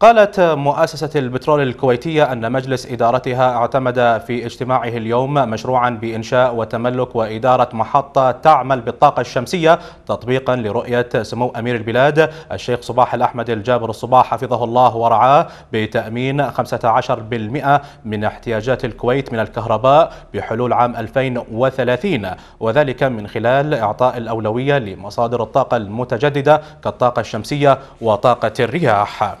قالت مؤسسة البترول الكويتية أن مجلس إدارتها اعتمد في اجتماعه اليوم مشروعا بإنشاء وتملك وإدارة محطة تعمل بالطاقة الشمسية تطبيقا لرؤية سمو أمير البلاد الشيخ صباح الأحمد الجابر الصباح حفظه الله ورعاه بتأمين 15% من احتياجات الكويت من الكهرباء بحلول عام 2030 وذلك من خلال إعطاء الأولوية لمصادر الطاقة المتجددة كالطاقة الشمسية وطاقة الرياح